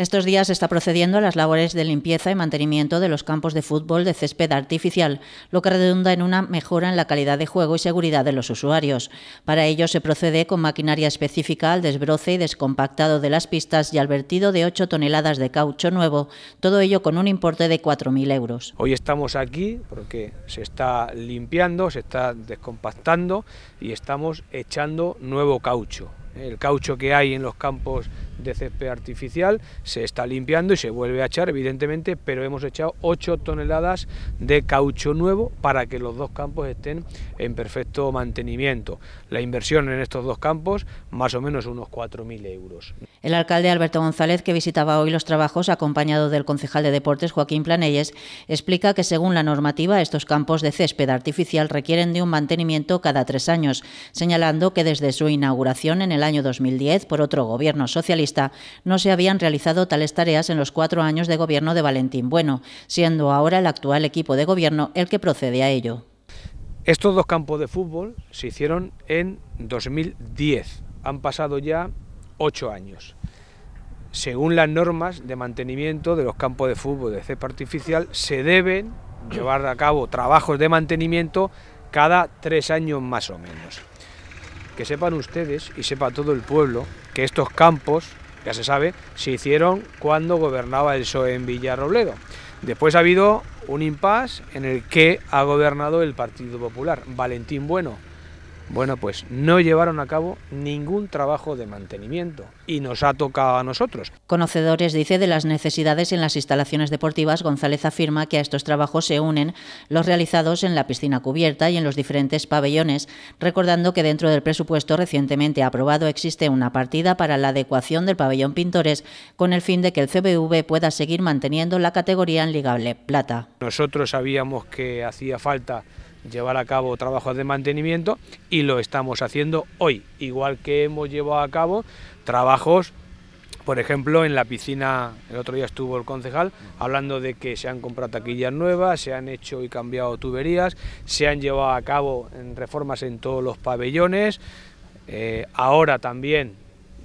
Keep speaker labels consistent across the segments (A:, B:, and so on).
A: Estos días se está procediendo a las labores de limpieza y mantenimiento de los campos de fútbol de césped artificial, lo que redunda en una mejora en la calidad de juego y seguridad de los usuarios. Para ello se procede con maquinaria específica al desbroce y descompactado de las pistas y al vertido de 8 toneladas de caucho nuevo, todo ello con un importe de 4.000 euros.
B: Hoy estamos aquí porque se está limpiando, se está descompactando y estamos echando nuevo caucho. El caucho que hay en los campos de césped artificial se está limpiando y se vuelve a echar, evidentemente, pero hemos echado 8 toneladas de caucho nuevo para que los dos campos estén en perfecto mantenimiento. La inversión en estos dos campos, más o menos unos 4.000 euros.
A: El alcalde Alberto González, que visitaba hoy los trabajos acompañado del concejal de deportes Joaquín Planelles, explica que según la normativa estos campos de césped artificial requieren de un mantenimiento cada tres años, señalando que desde su inauguración en el año 2010 por otro gobierno socialista no se habían realizado tales tareas en los cuatro años de gobierno de Valentín Bueno, siendo ahora el actual equipo de gobierno el que procede a ello.
B: Estos dos campos de fútbol se hicieron en 2010. Han pasado ya ocho años, según las normas de mantenimiento de los campos de fútbol de cepa artificial, se deben llevar a cabo trabajos de mantenimiento cada tres años más o menos. Que sepan ustedes y sepa todo el pueblo que estos campos, ya se sabe, se hicieron cuando gobernaba el PSOE en Villarrobledo. Después ha habido un impasse en el que ha gobernado el Partido Popular. Valentín Bueno, bueno, pues no llevaron a cabo ningún trabajo de mantenimiento y nos ha tocado a nosotros.
A: Conocedores, dice, de las necesidades en las instalaciones deportivas, González afirma que a estos trabajos se unen los realizados en la piscina cubierta y en los diferentes pabellones, recordando que dentro del presupuesto recientemente aprobado existe una partida para la adecuación del pabellón Pintores con el fin de que el CBV pueda seguir manteniendo la categoría en Ligable Plata.
B: Nosotros sabíamos que hacía falta llevar a cabo trabajos de mantenimiento y lo estamos haciendo hoy, igual que hemos llevado a cabo trabajos por ejemplo, en la piscina, el otro día estuvo el concejal hablando de que se han comprado taquillas nuevas, se han hecho y cambiado tuberías, se han llevado a cabo reformas en todos los pabellones. Eh, ahora también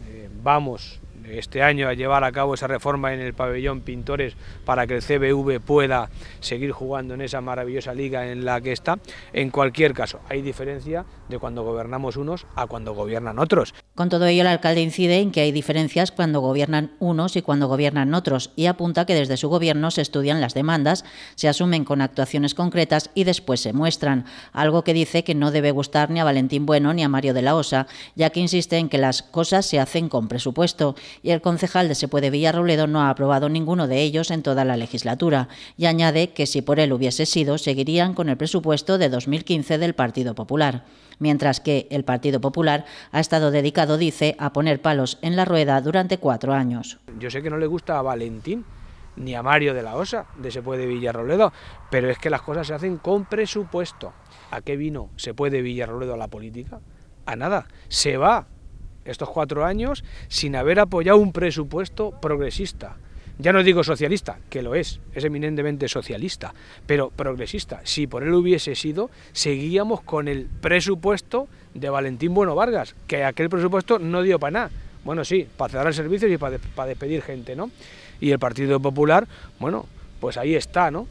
B: eh, vamos este año a llevar a cabo esa reforma en el pabellón Pintores para que el CBV pueda seguir jugando en esa maravillosa liga en la que está. En cualquier caso, hay diferencia de cuando gobernamos unos a cuando gobiernan otros.
A: Con todo ello, el alcalde incide en que hay diferencias cuando gobiernan unos y cuando gobiernan otros y apunta que desde su gobierno se estudian las demandas, se asumen con actuaciones concretas y después se muestran, algo que dice que no debe gustar ni a Valentín Bueno ni a Mario de la Osa, ya que insiste en que las cosas se hacen con presupuesto y el concejal de Sepuede Villarroledo... no ha aprobado ninguno de ellos en toda la legislatura y añade que si por él hubiese sido, seguirían con el presupuesto de 2015 del Partido Popular. Mientras que el Partido Popular ha estado dedicado, dice, a poner palos en la rueda durante cuatro años.
B: Yo sé que no le gusta a Valentín ni a Mario de la Osa, de Se puede Villarroledo, pero es que las cosas se hacen con presupuesto. ¿A qué vino Se puede Villarroledo a la política? A nada. Se va estos cuatro años sin haber apoyado un presupuesto progresista. Ya no digo socialista, que lo es, es eminentemente socialista, pero progresista. Si por él hubiese sido, seguíamos con el presupuesto de Valentín Bueno Vargas, que aquel presupuesto no dio para nada. Bueno, sí, para cerrar servicios y para, despedir gente, ¿no? Y el Partido Popular, bueno, pues ahí está, ¿no?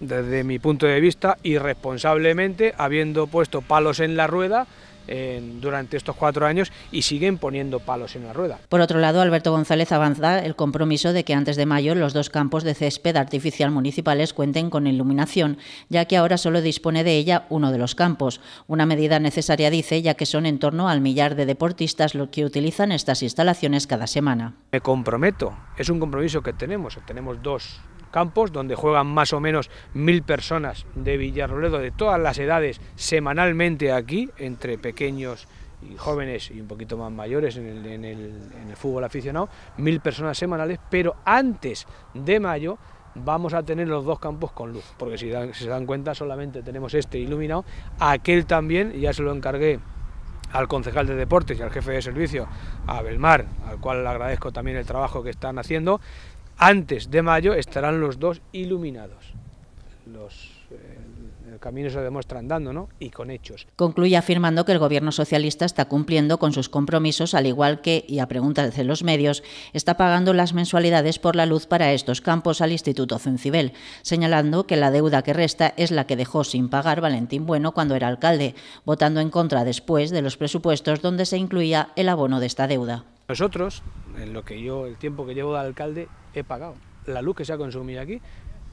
B: Desde mi punto de vista, irresponsablemente, habiendo puesto palos en la rueda durante estos cuatro años y siguen poniendo palos en la rueda.
A: Por otro lado, Alberto González avanza el compromiso de que antes de mayo los dos campos de césped artificial municipales cuenten con iluminación, ya que ahora solo dispone de ella uno de los campos. Una medida necesaria, dice, ya que son en torno al millar de deportistas los que utilizan estas instalaciones cada semana. Me
B: comprometo, es un compromiso que tenemos, tenemos dos campos donde juegan más o menos mil personas de Villarroledo de todas las edades semanalmente aquí, entre pequeños y jóvenes y un poquito más mayores en el, fútbol aficionado, mil personas semanales, pero antes de mayo vamos a tener los dos campos con luz, porque si, si, se dan cuenta solamente tenemos este iluminado, aquel también, ya se lo encargué al concejal de deportes y al jefe de servicio, a Belmar, al cual le agradezco también el trabajo que están haciendo, antes de mayo estarán los dos iluminados. Los, eh, el camino se demuestra andando ¿no? y con hechos.
A: Concluye afirmando que el gobierno socialista está cumpliendo con sus compromisos, al igual que, y a preguntas de los medios, está pagando las mensualidades por la luz para estos campos al Instituto Cencibel, señalando que la deuda que resta es la que dejó sin pagar Valentín Bueno cuando era alcalde, votando en contra después de los presupuestos donde se incluía el abono de esta deuda.
B: Nosotros, en lo que yo, el tiempo que llevo de alcalde, he pagado. La luz que se ha consumido aquí,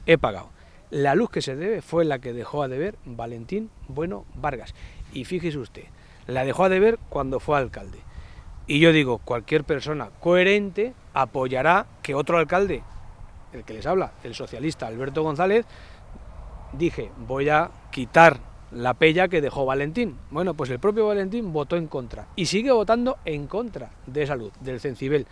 B: he pagado. La luz que se debe fue la que dejó a deber Valentín Bueno Vargas. Y fíjese usted, la dejó a deber cuando fue alcalde. Y yo digo, cualquier persona coherente apoyará que otro alcalde, el que les habla, el socialista Alberto González, dije, voy a quitar la pella que dejó Valentín. Bueno, pues el propio Valentín votó en contra y sigue votando en contra de esa luz, del Cencibel,